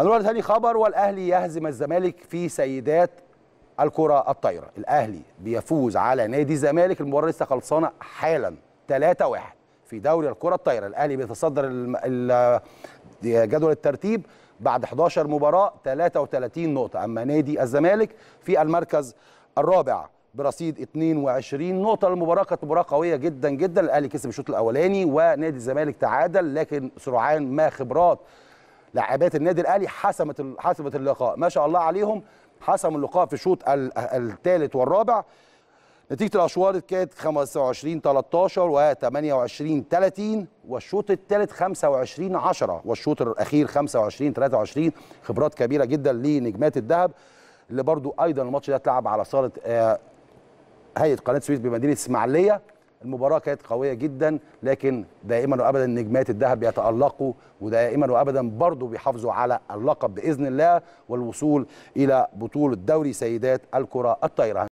هنروح تاني خبر والاهلي يهزم الزمالك في سيدات الكره الطايره الاهلي بيفوز على نادي الزمالك المباراه لسه خلصانه حالا 3-1 في دوري الكره الطايره الاهلي بيتصدر جدول الترتيب بعد 11 مباراه 33 نقطه اما نادي الزمالك في المركز الرابع برصيد 22 نقطه المباراه كانت مباراه قويه جدا جدا الاهلي كسب الشوط الاولاني ونادي الزمالك تعادل لكن سرعان ما خبرات لاعبات النادي الاهلي حسمت حسمت اللقاء ما شاء الله عليهم حسموا اللقاء في الشوط الثالث والرابع نتيجه الاشواط كانت 25 13 و 28 30 والشوط الثالث 25 10 والشوط الاخير 25 23 خبرات كبيره جدا لنجمات الذهب اللي برضو ايضا الماتش ده اتلعب على صاله آه، هيئه قناه السويس بمدينه اسماعيليه المباراه كانت قويه جدا لكن دائما وابدا نجمات الذهب بيتالقوا ودائما وابدا برضه بيحافظوا على اللقب باذن الله والوصول الى بطوله دوري سيدات الكره الطايره